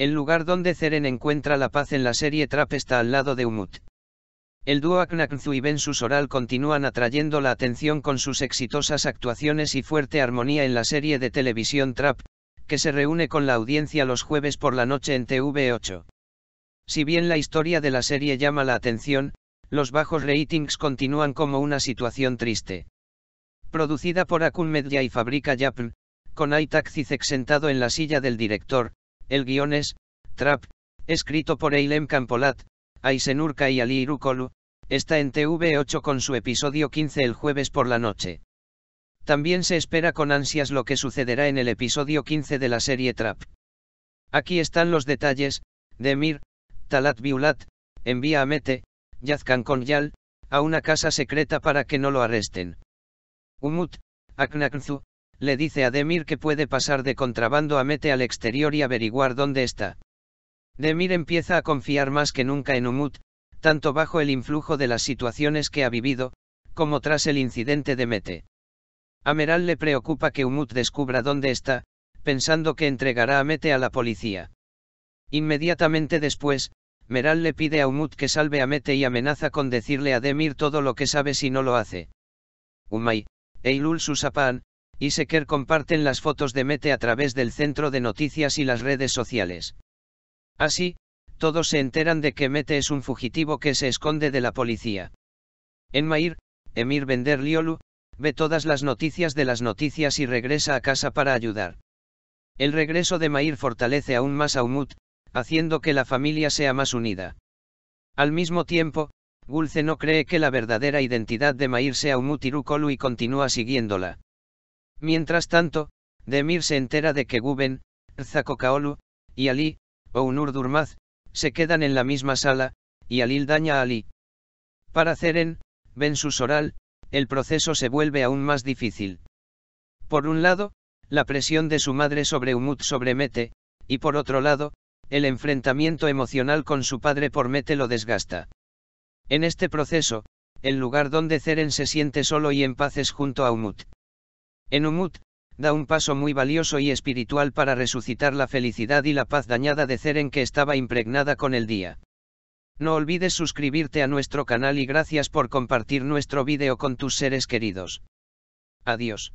El lugar donde Ceren encuentra la paz en la serie Trap está al lado de Umut. El dúo Aknaknzu y Bensus Oral continúan atrayendo la atención con sus exitosas actuaciones y fuerte armonía en la serie de televisión Trap, que se reúne con la audiencia los jueves por la noche en TV8. Si bien la historia de la serie llama la atención, los bajos ratings continúan como una situación triste. Producida por Akun Media y Fabrica Yapn, con Aitak Zizek sentado en la silla del director, el guion es, Trap, escrito por Eilem Campolat, Aisenurka y Ali Irukolu, está en TV8 con su episodio 15 el jueves por la noche. También se espera con ansias lo que sucederá en el episodio 15 de la serie Trap. Aquí están los detalles, Demir, Talat Biulat, envía a Mete, Yazkan Yal, a una casa secreta para que no lo arresten. Umut, Aknaknzu, le dice a Demir que puede pasar de contrabando a Mete al exterior y averiguar dónde está. Demir empieza a confiar más que nunca en Umut, tanto bajo el influjo de las situaciones que ha vivido, como tras el incidente de Mete. A Meral le preocupa que Umut descubra dónde está, pensando que entregará a Mete a la policía. Inmediatamente después, Meral le pide a Umut que salve a Mete y amenaza con decirle a Demir todo lo que sabe si no lo hace. Umay, Eilul Susapan, y Sequer comparten las fotos de Mete a través del centro de noticias y las redes sociales. Así, todos se enteran de que Mete es un fugitivo que se esconde de la policía. En Mair, Emir Bender ve todas las noticias de las noticias y regresa a casa para ayudar. El regreso de Mair fortalece aún más a Umut, haciendo que la familia sea más unida. Al mismo tiempo, Gulce no cree que la verdadera identidad de Mair sea Umut Irukolu y continúa siguiéndola. Mientras tanto, Demir se entera de que Guben, Kaolu, y Ali, Unur Durmaz, se quedan en la misma sala, y Alil daña a Ali. Para Ceren, su Oral, el proceso se vuelve aún más difícil. Por un lado, la presión de su madre sobre Umut Mete, y por otro lado, el enfrentamiento emocional con su padre por Mete lo desgasta. En este proceso, el lugar donde Ceren se siente solo y en paz es junto a Umut. En Umut, da un paso muy valioso y espiritual para resucitar la felicidad y la paz dañada de en que estaba impregnada con el día. No olvides suscribirte a nuestro canal y gracias por compartir nuestro vídeo con tus seres queridos. Adiós.